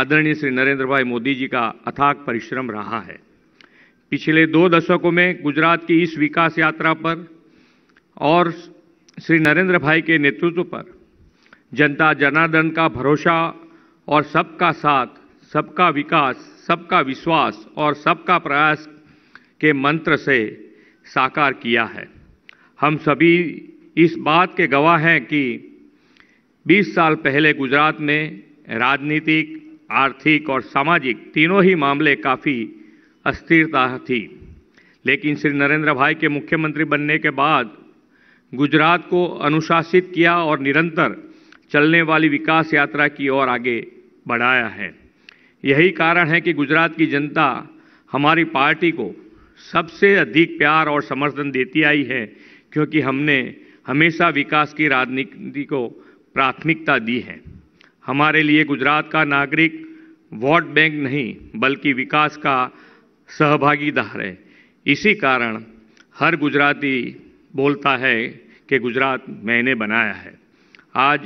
आदरणीय श्री नरेंद्र भाई मोदी जी का अथाक परिश्रम रहा है पिछले दो दशकों में गुजरात की इस विकास यात्रा पर और श्री नरेंद्र भाई के नेतृत्व पर जनता जनार्दन का भरोसा और सबका साथ सबका विकास सबका विश्वास और सबका प्रयास के मंत्र से साकार किया है हम सभी इस बात के गवाह हैं कि 20 साल पहले गुजरात में राजनीतिक आर्थिक और सामाजिक तीनों ही मामले काफ़ी अस्थिरता थी लेकिन श्री नरेंद्र भाई के मुख्यमंत्री बनने के बाद गुजरात को अनुशासित किया और निरंतर चलने वाली विकास यात्रा की ओर आगे बढ़ाया है यही कारण है कि गुजरात की जनता हमारी पार्टी को सबसे अधिक प्यार और समर्थन देती आई है क्योंकि हमने हमेशा विकास की राजनीति को प्राथमिकता दी है हमारे लिए गुजरात का नागरिक वोट बैंक नहीं बल्कि विकास का सहभागीदार है इसी कारण हर गुजराती बोलता है कि गुजरात मैंने बनाया है आज